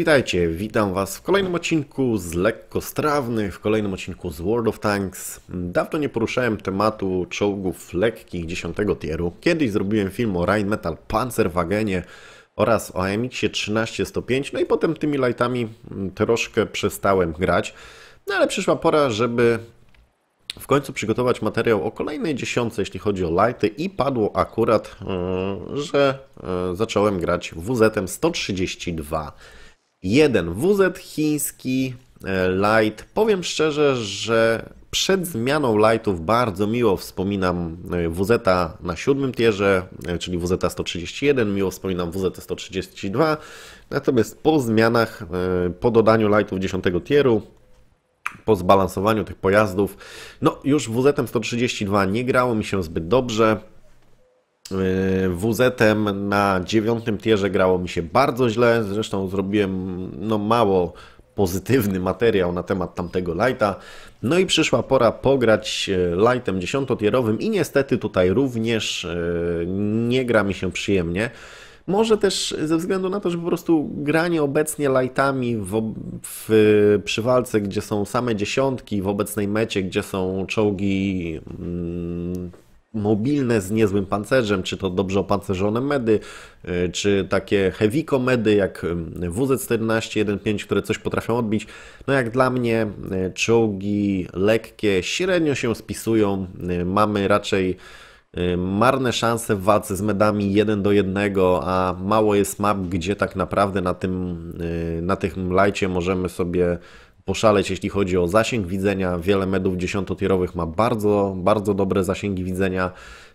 witajcie, witam Was w kolejnym odcinku z Lekkostrawnych, w kolejnym odcinku z World of Tanks. Dawno nie poruszałem tematu czołgów lekkich 10 tieru. Kiedyś zrobiłem film o Rheinmetall Panzerwagenie oraz o AMX-ie 1305, no i potem tymi lightami mm, troszkę przestałem grać. No ale przyszła pora, żeby w końcu przygotować materiał o kolejnej dziesiątce, jeśli chodzi o lighty i padło akurat, mm, że e, zacząłem grać wz 132. Jeden WZ chiński e, Light. Powiem szczerze, że przed zmianą lightów bardzo miło wspominam e, WZ na siódmym tierze, e, czyli WZ 131, miło wspominam WZ 132, natomiast po zmianach, po dodaniu lightów 10 tieru, po zbalansowaniu tych pojazdów, no już WZ 132 nie grało mi się zbyt dobrze. WZ-em na dziewiątym tierze grało mi się bardzo źle, zresztą zrobiłem no mało pozytywny materiał na temat tamtego lighta. No i przyszła pora pograć e, lightem dziesiątotierowym i niestety tutaj również e, nie gra mi się przyjemnie. Może też ze względu na to, że po prostu granie obecnie lightami w, w, przy walce, gdzie są same dziesiątki, w obecnej mecie, gdzie są czołgi mm, mobilne z niezłym pancerzem, czy to dobrze opancerzone medy, e, czy takie heavy medy jak WZ-14-1.5, które coś potrafią odbić. No jak dla mnie e, czołgi lekkie średnio się spisują, e, mamy raczej marne szanse w walce z medami 1 do 1, a mało jest map, gdzie tak naprawdę na tym na tym lajcie możemy sobie poszaleć, jeśli chodzi o zasięg widzenia. Wiele medów dziesiątotierowych ma bardzo, bardzo dobre zasięgi widzenia.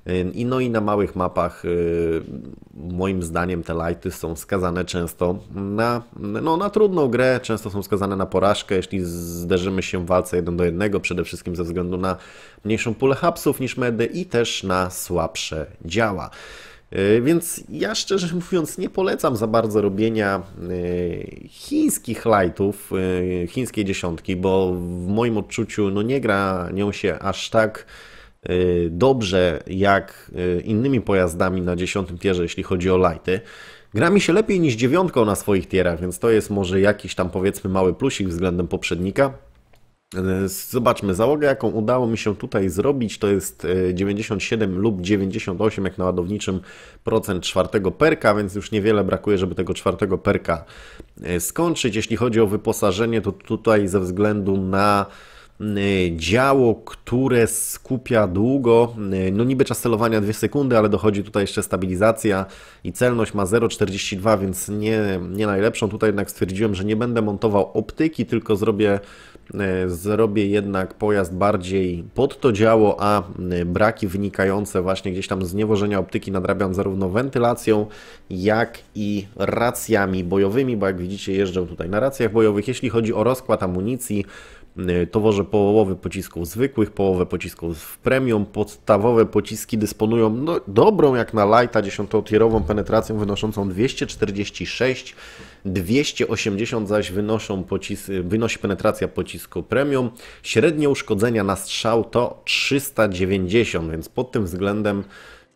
Y, I no i na małych mapach y, moim zdaniem te lighty są skazane często na, no, na trudną grę, często są skazane na porażkę, jeśli zderzymy się w walce 1 do 1, przede wszystkim ze względu na mniejszą pulę hapsów niż medy i też na słabsze działa. E, więc ja szczerze mówiąc nie polecam za bardzo robienia e, chińskich lightów, e, chińskiej dziesiątki, bo w moim odczuciu no nie gra nią się aż tak dobrze jak innymi pojazdami na dziesiątym tierze, jeśli chodzi o lighty. Gra mi się lepiej niż dziewiątką na swoich tierach, więc to jest może jakiś tam powiedzmy mały plusik względem poprzednika. E, zobaczmy, załogę jaką udało mi się tutaj zrobić to jest 97 e, lub 98 jak na ładowniczym procent czwartego perka, więc już niewiele brakuje, żeby tego czwartego perka e, skończyć. Jeśli chodzi o wyposażenie, to tutaj ze względu na działo, które skupia długo, no niby czas celowania 2 sekundy, ale dochodzi tutaj jeszcze stabilizacja i celność ma 0,42, więc nie, nie najlepszą. Tutaj jednak stwierdziłem, że nie będę montował optyki, tylko zrobię E, zrobię jednak pojazd bardziej pod to działo, a e, braki wynikające właśnie gdzieś tam z niewożenia optyki nadrabiam zarówno wentylacją, jak i racjami bojowymi, bo jak widzicie jeżdżę tutaj na racjach bojowych. Jeśli chodzi o rozkład amunicji, e, to wożę pocisków zwykłych, połowę pocisków w premium. Podstawowe pociski dysponują no, dobrą jak na lighta, dziesiątotierową penetracją wynoszącą 246 280 zaś wynoszą pocis wynosi penetracja pocisku premium. Średnie uszkodzenia na strzał to 390, więc pod tym względem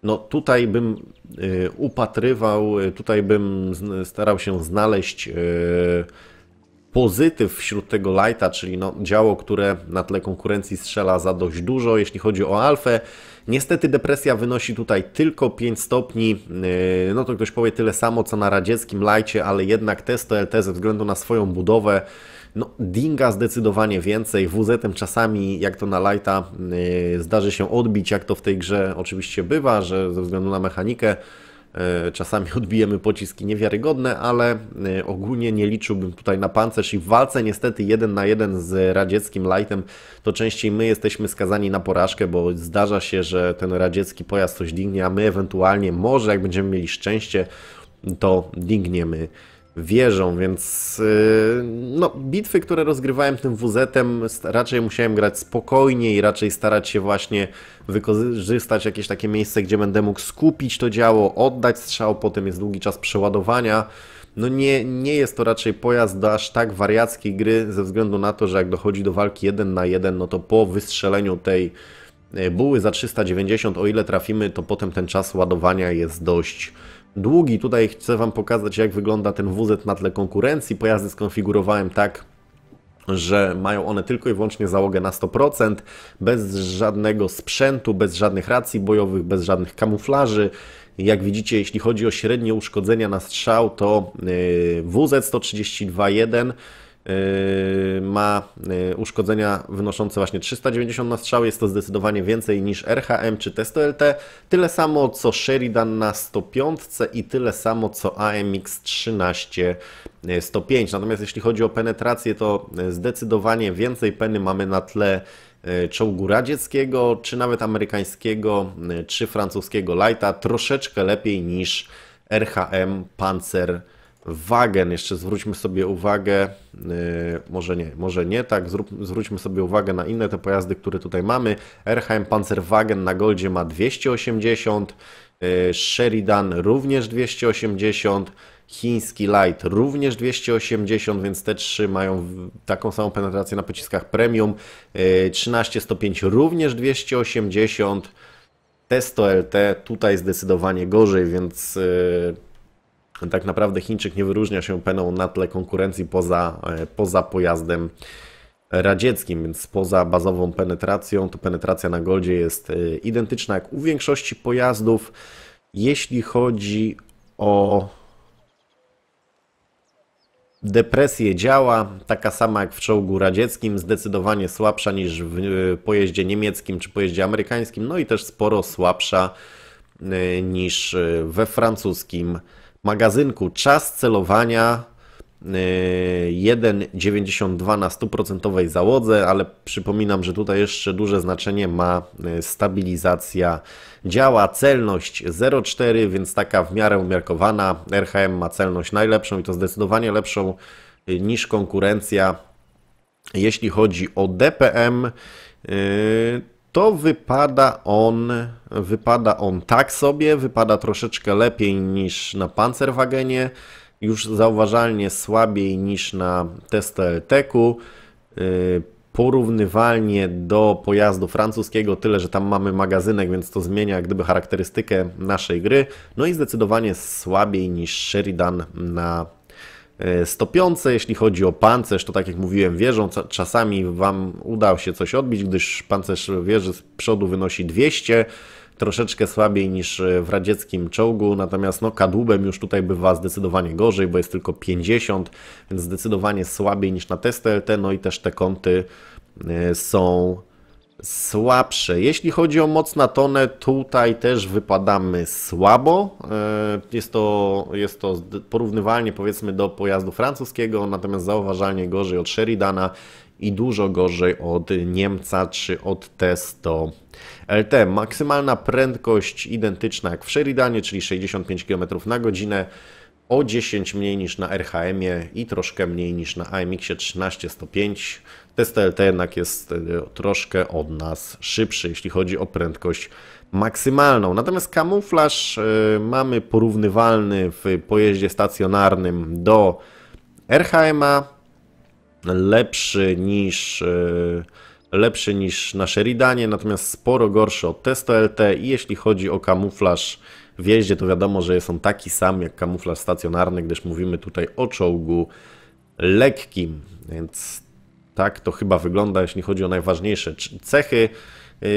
no tutaj bym y, upatrywał, y, tutaj bym starał się znaleźć y, pozytyw wśród tego lighta, czyli no działo, które na tle konkurencji strzela za dość dużo. Jeśli chodzi o alfę, Niestety depresja wynosi tutaj tylko 5 stopni, yy, no to ktoś powie tyle samo co na radzieckim lajcie, ale jednak Testo LT ze względu na swoją budowę no, dinga zdecydowanie więcej, WZ-em czasami, jak to na lajta, yy, zdarzy się odbić, jak to w tej grze oczywiście bywa, że ze względu na mechanikę E, czasami odbijemy pociski niewiarygodne, ale e, ogólnie nie liczyłbym tutaj na pancerz i w walce niestety jeden na jeden z radzieckim lightem to częściej my jesteśmy skazani na porażkę, bo zdarza się, że ten radziecki pojazd coś dingnie, a my ewentualnie może jak będziemy mieli szczęście to dingniemy wieżą, więc y, no, bitwy, które rozgrywałem tym WZ-em, raczej musiałem grać spokojnie i raczej starać się właśnie wykorzystać jakieś takie miejsce, gdzie będę mógł skupić to działo, oddać strzał, potem jest długi czas przeładowania. No nie, nie jest to raczej pojazd do aż tak wariackiej gry, ze względu na to, że jak dochodzi do walki 1 na 1, no to po wystrzeleniu tej e, buły za 390, o ile trafimy, to potem ten czas ładowania jest dość długi. Tutaj chcę Wam pokazać, jak wygląda ten WZ na tle konkurencji. Pojazdy skonfigurowałem tak, że mają one tylko i wyłącznie załogę na 100%, bez żadnego sprzętu, bez żadnych racji bojowych, bez żadnych kamuflaży. Jak widzicie, jeśli chodzi o średnie uszkodzenia na strzał, to y, WZ 132.1 ma y, uszkodzenia wynoszące właśnie 390 na strzał. Jest to zdecydowanie więcej niż RHM czy Testo LT. Tyle samo co Sheridan na 105 i tyle samo co AMX 13 105. Natomiast jeśli chodzi o penetrację, to y, zdecydowanie więcej peny mamy na tle y, czołgu radzieckiego, czy nawet amerykańskiego, czy francuskiego Lighta. Troszeczkę lepiej niż RHM Panzer Wagen, jeszcze zwróćmy sobie uwagę, y, może nie, może nie, tak, zwróćmy sobie uwagę na inne te pojazdy, które tutaj mamy. RHM Panzerwagen na Goldzie ma 280, y, Sheridan również 280, chiński Light również 280, więc te trzy mają taką samą penetrację na pociskach premium. 1305 y, również 280, Testo LT tutaj zdecydowanie gorzej, więc tak naprawdę Chińczyk nie wyróżnia się peną na tle konkurencji poza, e, poza pojazdem radzieckim, więc poza bazową penetracją, to penetracja na Goldzie jest e, identyczna jak u większości pojazdów. Jeśli chodzi o depresję działa, taka sama jak w czołgu radzieckim, zdecydowanie słabsza niż w e, pojeździe niemieckim czy pojeździe amerykańskim, no i też sporo słabsza niż we francuskim magazynku czas celowania 1,92 y, na 100% załodze, ale przypominam, że tutaj jeszcze duże znaczenie ma y, stabilizacja działa, celność 0,4, więc taka w miarę umiarkowana. RHM ma celność najlepszą i to zdecydowanie lepszą y, niż konkurencja. Jeśli chodzi o DPM, to wypada on, wypada on tak sobie, wypada troszeczkę lepiej niż na Panzerwagenie, już zauważalnie słabiej niż na TSTLT-ku, y, porównywalnie do pojazdu francuskiego, tyle że tam mamy magazynek, więc to zmienia jak gdyby charakterystykę naszej gry, no i zdecydowanie słabiej niż Sheridan na E, stopiące. Jeśli chodzi o pancerz, to tak jak mówiłem, wieżą czasami Wam udało się coś odbić, gdyż pancerz wieży z przodu wynosi 200, troszeczkę słabiej niż e, w radzieckim czołgu, natomiast no, kadłubem już tutaj bywa zdecydowanie gorzej, bo jest tylko 50, więc zdecydowanie słabiej niż na TSTLT, no i też te kąty e, są słabsze. Jeśli chodzi o moc na tonę, tutaj też wypadamy słabo. E, jest to, jest to porównywalnie powiedzmy do pojazdu francuskiego, natomiast zauważalnie gorzej od Sheridana i dużo gorzej od Niemca czy od Testo LT. Maksymalna prędkość identyczna jak w Sheridanie, czyli 65 km na godzinę o 10 mniej niż na RHM-ie i troszkę mniej niż na AMX-ie 13105. Test LT jednak jest e, troszkę od nas szybszy, jeśli chodzi o prędkość maksymalną. Natomiast kamuflaż e, mamy porównywalny w pojeździe stacjonarnym do RHM-a, lepszy niż e, lepszy niż na Ridanie, natomiast sporo gorszy od Testo LT i jeśli chodzi o kamuflaż w jeździe to wiadomo, że jest on taki sam jak kamuflaż stacjonarny, gdyż mówimy tutaj o czołgu lekkim, więc tak to chyba wygląda, jeśli chodzi o najważniejsze cechy. Yy,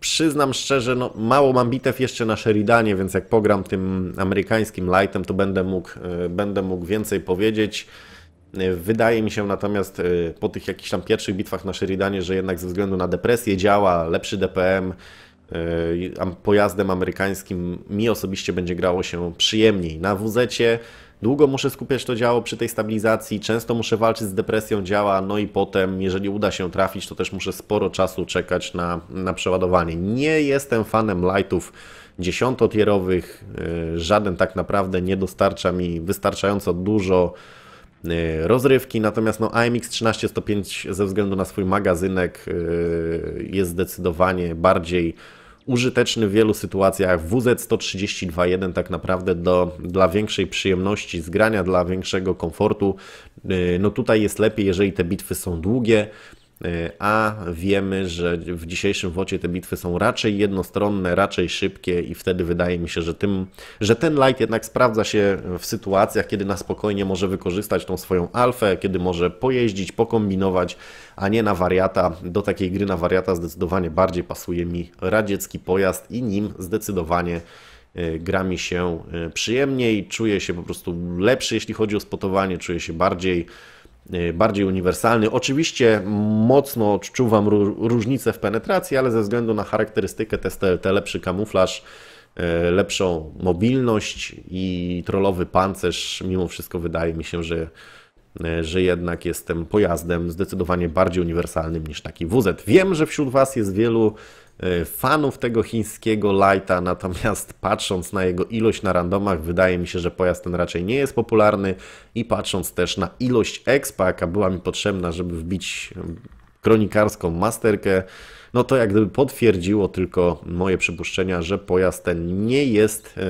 przyznam szczerze, no, mało mam bitew jeszcze na Sheridanie, więc jak pogram tym amerykańskim lightem, to będę mógł, yy, będę mógł więcej powiedzieć. Yy, wydaje mi się natomiast yy, po tych jakichś tam pierwszych bitwach na Sheridanie, że jednak ze względu na depresję działa, lepszy DPM, Yy, pojazdem amerykańskim mi osobiście będzie grało się przyjemniej. Na wz długo muszę skupiać to działo przy tej stabilizacji, często muszę walczyć z depresją działa, no i potem, jeżeli uda się trafić, to też muszę sporo czasu czekać na, na przeładowanie. Nie jestem fanem lightów dziesiątotierowych, yy, żaden tak naprawdę nie dostarcza mi wystarczająco dużo yy, rozrywki, natomiast no, AMX 13105 ze względu na swój magazynek jest zdecydowanie bardziej użyteczny w wielu sytuacjach. WZ-132.1 tak naprawdę do, dla większej przyjemności zgrania, dla większego komfortu. Y, no tutaj jest lepiej, jeżeli te bitwy są długie, a wiemy, że w dzisiejszym wocie te bitwy są raczej jednostronne, raczej szybkie i wtedy wydaje mi się, że, tym, że ten light jednak sprawdza się w sytuacjach, kiedy na spokojnie może wykorzystać tą swoją alfę, kiedy może pojeździć, pokombinować, a nie na wariata. Do takiej gry na wariata zdecydowanie bardziej pasuje mi radziecki pojazd i nim zdecydowanie y, gra mi się y, przyjemniej, czuję się po prostu lepszy, jeśli chodzi o spotowanie, czuję się bardziej Y, bardziej uniwersalny. Oczywiście mocno odczuwam różnicę w penetracji, ale ze względu na charakterystykę TSTLT lepszy kamuflaż, y, lepszą mobilność i trollowy pancerz, mimo wszystko wydaje mi się, że y, że jednak jestem pojazdem zdecydowanie bardziej uniwersalnym niż taki WZ. Wiem, że wśród Was jest wielu E, fanów tego chińskiego lighta, natomiast patrząc na jego ilość na randomach, wydaje mi się, że pojazd ten raczej nie jest popularny i patrząc też na ilość expa, jaka była mi potrzebna, żeby wbić kronikarską masterkę, no to jak gdyby potwierdziło tylko moje przypuszczenia, że pojazd ten nie jest e,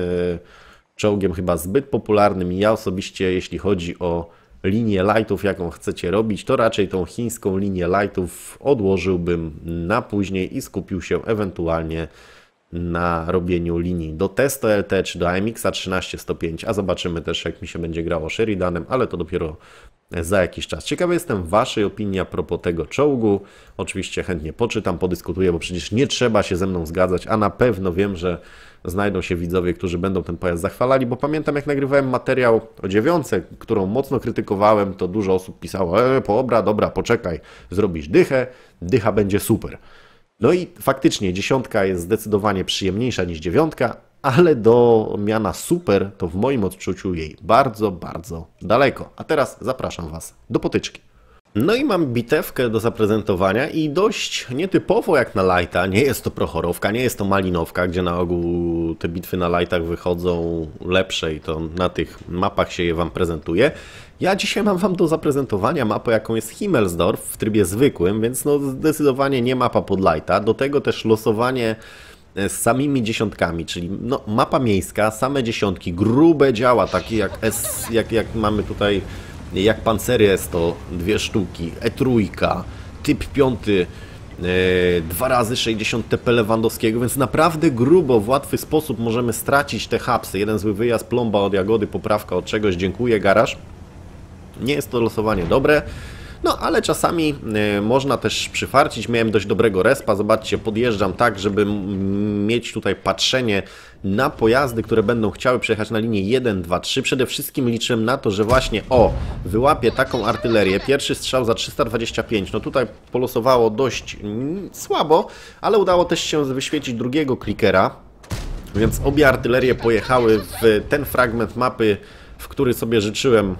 czołgiem chyba zbyt popularnym. Ja osobiście, jeśli chodzi o linię lightów, jaką chcecie robić, to raczej tą chińską linię lightów odłożyłbym na później i skupił się ewentualnie na robieniu linii do Testo LT czy do AMX 1305, a zobaczymy też jak mi się będzie grało Sheridanem, ale to dopiero e, za jakiś czas. Ciekawy jestem Waszej opinii a propos tego czołgu. Oczywiście chętnie poczytam, podyskutuję, bo przecież nie trzeba się ze mną zgadzać, a na pewno wiem, że znajdą się widzowie, którzy będą ten pojazd zachwalali, bo pamiętam jak nagrywałem materiał o dziewiące, którą mocno krytykowałem, to dużo osób pisało, e, po obra, dobra, poczekaj, zrobisz dychę, dycha będzie super. No i faktycznie dziesiątka jest zdecydowanie przyjemniejsza niż dziewiątka, ale do miana super to w moim odczuciu jej bardzo, bardzo daleko. A teraz zapraszam Was do potyczki. No i mam bitewkę do zaprezentowania i dość nietypowo jak na lajta, nie jest to prochorowka, nie jest to malinowka, gdzie na ogół te bitwy na lajtach wychodzą lepsze i to na tych mapach się je Wam prezentuje. Ja dzisiaj mam Wam do zaprezentowania mapę, jaką jest Himmelsdorf w trybie zwykłym, więc no zdecydowanie nie mapa pod lajta. Do tego też losowanie e, z samymi dziesiątkami, czyli no, mapa miejska, same dziesiątki, grube działa, takie jak, S, jak, jak mamy tutaj jak Pancery jest to dwie sztuki, E3, typ 5, e, dwa razy 60 TP Lewandowskiego, więc naprawdę grubo, w łatwy sposób możemy stracić te hapsy. Jeden zły wyjazd, plomba od jagody, poprawka od czegoś, dziękuję, garaż. Nie jest to losowanie dobre. No, ale czasami e, można też przyfarcić. Miałem dość dobrego respa. Zobaczcie, podjeżdżam tak, żeby mieć tutaj patrzenie na pojazdy, które będą chciały przejechać na linii 1, 2, 3. Przede wszystkim liczyłem na to, że właśnie o, wyłapie taką artylerię. Pierwszy strzał za 325. No tutaj polosowało dość mm, słabo, ale udało też się wyświecić drugiego clickera. Więc obie artylerie pojechały w ten fragment mapy, w który sobie życzyłem,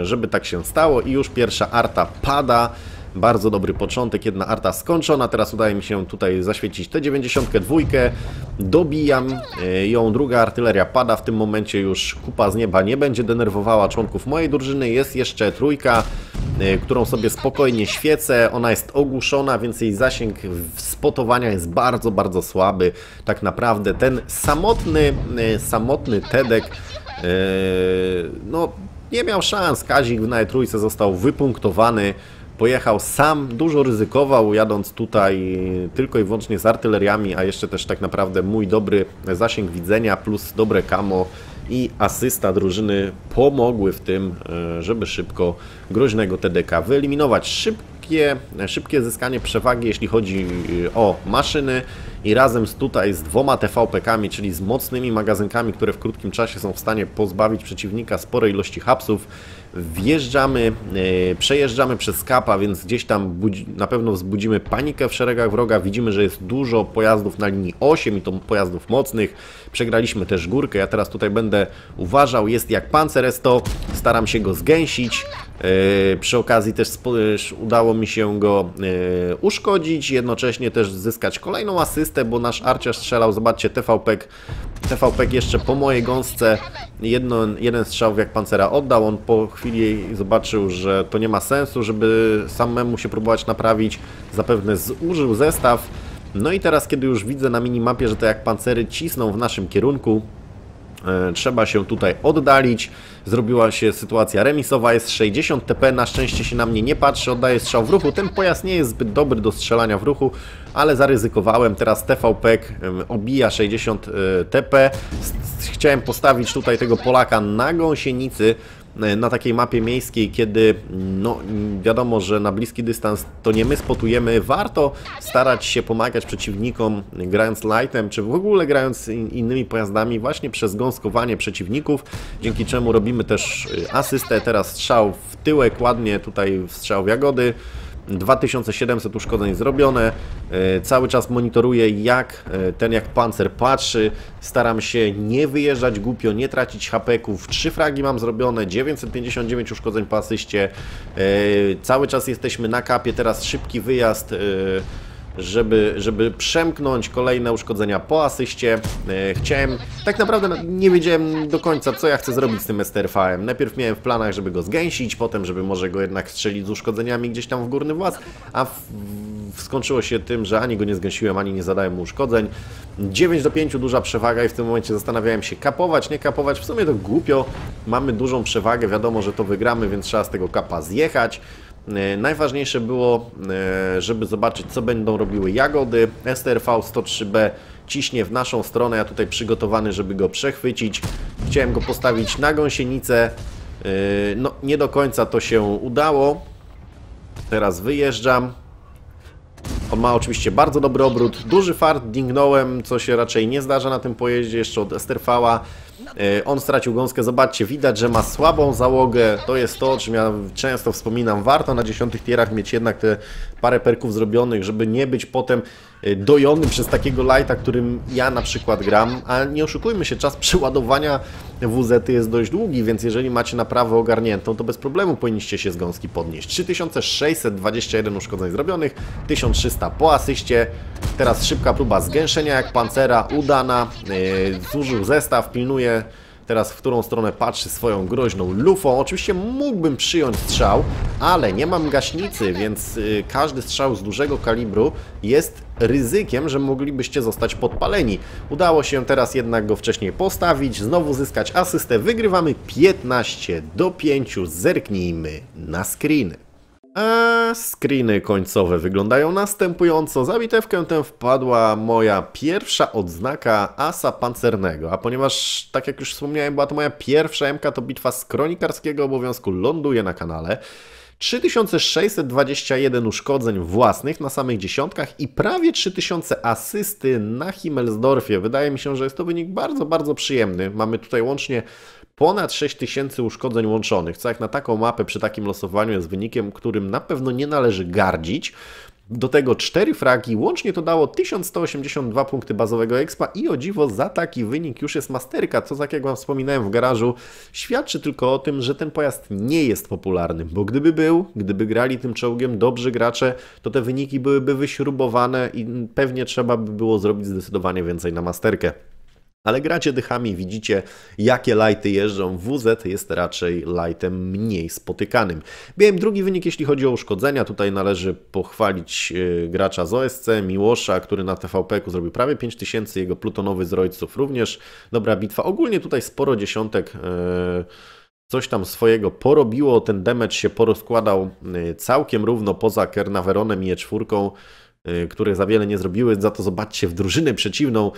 e, żeby tak się stało i już pierwsza arta pada. Bardzo dobry początek, jedna arta skończona, teraz udaje mi się tutaj zaświecić tę 92, dobijam e, ją, druga artyleria pada, w tym momencie już kupa z nieba nie będzie denerwowała członków mojej drużyny, jest jeszcze trójka, e, którą sobie spokojnie świecę, ona jest ogłuszona, więc jej zasięg spotowania jest bardzo, bardzo słaby, tak naprawdę ten samotny, e, samotny Tedek, no nie miał szans. Kazik w na trójce został wypunktowany pojechał sam, dużo ryzykował, jadąc tutaj tylko i wyłącznie z artyleriami, a jeszcze też tak naprawdę mój dobry zasięg widzenia plus dobre kamo i asysta drużyny pomogły w tym, e, żeby szybko groźnego TDK wyeliminować. Szybkie, szybkie zyskanie przewagi, jeśli chodzi e, o maszyny i razem z tutaj z dwoma TVP-kami, czyli z mocnymi magazynkami, które w krótkim czasie są w stanie pozbawić przeciwnika sporej ilości hapsów, wjeżdżamy, e, przejeżdżamy przez kapa, więc gdzieś tam na pewno wzbudzimy panikę w szeregach wroga. Widzimy, że jest dużo pojazdów na linii 8 i to pojazdów mocnych. Przegraliśmy też górkę, ja teraz tutaj będę uważał, jest jak panceresto, staram się go zgęsić. E, przy okazji też udało mi się go e, uszkodzić, jednocześnie też zyskać kolejną asystę, bo nasz arciarz strzelał, zobaczcie, TVP TVP jeszcze po mojej gąsce jedno, jeden strzał jak pancera oddał. On po chwili zobaczył, że to nie ma sensu, żeby samemu się próbować naprawić. Zapewne zużył zestaw. No i teraz, kiedy już widzę na minimapie, że to jak pancery cisną w naszym kierunku, E, trzeba się tutaj oddalić. Zrobiła się sytuacja remisowa, jest 60 TP, na szczęście się na mnie nie patrzy, oddaje strzał w ruchu. Ten pojazd nie jest zbyt dobry do strzelania w ruchu, ale zaryzykowałem. Teraz TVP obija 60 e, TP. Chciałem postawić tutaj tego Polaka na gąsienicy, E, na takiej mapie miejskiej, kiedy mm, no, wiadomo, że na bliski dystans to nie my spotujemy, warto starać się pomagać przeciwnikom grając lightem, czy w ogóle grając innymi pojazdami właśnie przez gąskowanie przeciwników, dzięki czemu robimy też e, asystę, teraz strzał w tyłek, ładnie tutaj strzał w jagody, 2700 uszkodzeń zrobione. E, cały czas monitoruję jak e, ten jak pancer patrzy. Staram się nie wyjeżdżać głupio, nie tracić hapeków. Trzy fragi mam zrobione, 959 uszkodzeń po e, Cały czas jesteśmy na kapie, teraz szybki wyjazd żeby, żeby przemknąć kolejne uszkodzenia po asyście. E, chciałem, tak naprawdę nie wiedziałem do końca, co ja chcę zrobić z tym Esterfaem. Najpierw miałem w planach, żeby go zgęsić, potem, żeby może go jednak strzelić z uszkodzeniami gdzieś tam w górny włas, a w, w, skończyło się tym, że ani go nie zgęsiłem, ani nie zadałem mu uszkodzeń. 9 do 5 duża przewaga i w tym momencie zastanawiałem się kapować, nie kapować. W sumie to głupio, mamy dużą przewagę, wiadomo, że to wygramy, więc trzeba z tego kapa zjechać. E, najważniejsze było, e, żeby zobaczyć, co będą robiły jagody. STRV 103B ciśnie w naszą stronę, ja tutaj przygotowany, żeby go przechwycić. Chciałem go postawić na gąsienicę, e, no nie do końca to się udało. Teraz wyjeżdżam. On ma oczywiście bardzo dobry obrót, duży fart, dingnąłem, co się raczej nie zdarza na tym pojeździe, jeszcze od Esterfała. E, on stracił gąskę, zobaczcie, widać, że ma słabą załogę. To jest to, o czym ja często wspominam. Warto na dziesiątych tierach mieć jednak te parę perków zrobionych, żeby nie być potem e, dojony przez takiego lighta, którym ja na przykład gram. A nie oszukujmy się, czas przeładowania WZ jest dość długi, więc jeżeli macie naprawę ogarniętą, to bez problemu powinniście się z gąski podnieść. 3621 uszkodzeń zrobionych, 1300 po asyście. Teraz szybka próba zgęszenia jak pancera, udana. Yy, zużył zestaw, pilnuje teraz w którą stronę patrzy swoją groźną lufą. Oczywiście mógłbym przyjąć strzał, ale nie mam gaśnicy, więc yy, każdy strzał z dużego kalibru jest ryzykiem, że moglibyście zostać podpaleni. Udało się teraz jednak go wcześniej postawić, znowu zyskać asystę. Wygrywamy 15 do 5. Zerknijmy na screeny. A screeny końcowe wyglądają następująco. Za bitewkę tę wpadła moja pierwsza odznaka asa pancernego, a ponieważ, tak jak już wspomniałem, była to moja pierwsza MK, to bitwa z kronikarskiego obowiązku ląduje na kanale. 3621 uszkodzeń własnych na samych dziesiątkach i prawie 3000 asysty na Himmelsdorfie. Wydaje mi się, że jest to wynik bardzo, bardzo przyjemny. Mamy tutaj łącznie ponad 6 tysięcy uszkodzeń łączonych, co jak na taką mapę przy takim losowaniu jest wynikiem, którym na pewno nie należy gardzić. Do tego 4 fragi, łącznie to dało 1182 punkty bazowego expa i o dziwo za taki wynik już jest masterka, co tak jak Wam wspominałem w garażu, świadczy tylko o tym, że ten pojazd nie jest popularny, bo gdyby był, gdyby grali tym czołgiem dobrzy gracze, to te wyniki byłyby wyśrubowane i pewnie trzeba by było zrobić zdecydowanie więcej na masterkę. Ale gracie dychami, widzicie jakie lighty jeżdżą. WZ jest raczej lightem mniej spotykanym. Miałem drugi wynik, jeśli chodzi o uszkodzenia. Tutaj należy pochwalić e, gracza z OSC, Miłosza, który na tvp zrobił prawie 5000, jego plutonowy z również. Dobra bitwa. Ogólnie tutaj sporo dziesiątek... E, coś tam swojego porobiło, ten damage się porozkładał e, całkiem równo poza Kernaveronem i E4, które za wiele nie zrobiły, za to zobaczcie w drużynę przeciwną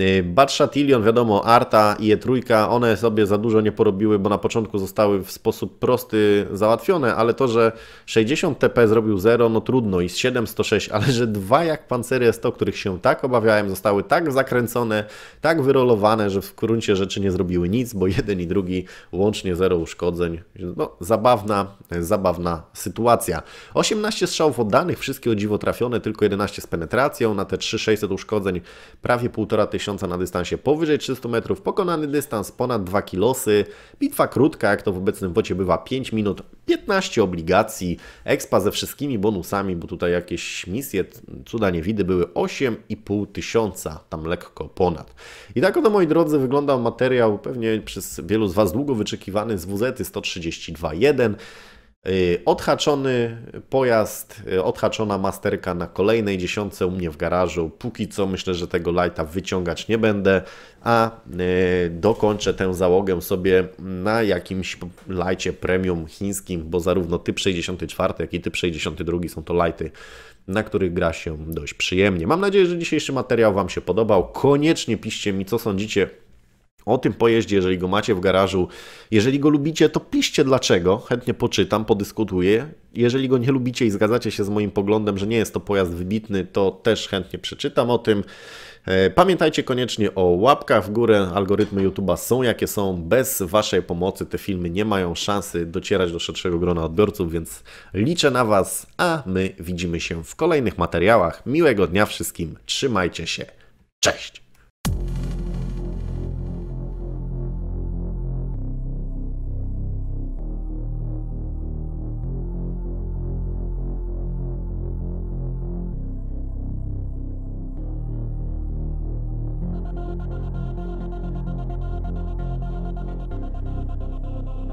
Y, Batsha, Tilion, wiadomo, Arta i E3, one sobie za dużo nie porobiły, bo na początku zostały w sposób prosty załatwione, ale to, że 60 TP zrobił 0, no trudno i z 7 106, ale że dwa jak pancery S100, których się tak obawiałem, zostały tak zakręcone, tak wyrolowane, że w gruncie rzeczy nie zrobiły nic, bo jeden i drugi łącznie 0 uszkodzeń. No, zabawna, zabawna sytuacja. 18 strzałów oddanych, wszystkie o dziwo trafione, tylko 11 z penetracją, na te 3600 uszkodzeń prawie 1500 na dystansie powyżej 300 metrów, pokonany dystans ponad 2 kilosy, bitwa krótka, jak to w obecnym wocie bywa 5 minut, 15 obligacji, expa ze wszystkimi bonusami, bo tutaj jakieś misje cuda niewidy były 8,5 tysiąca, tam lekko ponad. I tak oto moi drodzy wyglądał materiał, pewnie przez wielu z Was długo wyczekiwany z WZ-y 132.1. Y, odhaczony pojazd, y, odhaczona masterka na kolejnej dziesiątce u mnie w garażu. Póki co myślę, że tego lighta wyciągać nie będę, a y, dokończę tę załogę sobie na jakimś lajcie premium chińskim, bo zarówno typ 64, jak i typ 62 są to lighty, na których gra się dość przyjemnie. Mam nadzieję, że dzisiejszy materiał Wam się podobał. Koniecznie piszcie mi, co sądzicie o tym pojeździe, jeżeli go macie w garażu. Jeżeli go lubicie, to piszcie dlaczego, chętnie poczytam, podyskutuję. Jeżeli go nie lubicie i zgadzacie się z moim poglądem, że nie jest to pojazd wybitny, to też chętnie przeczytam o tym. E, pamiętajcie koniecznie o łapkach w górę. Algorytmy YouTube'a są jakie są. Bez Waszej pomocy te filmy nie mają szansy docierać do szerszego grona odbiorców, więc liczę na Was, a my widzimy się w kolejnych materiałach. Miłego dnia wszystkim, trzymajcie się. Cześć!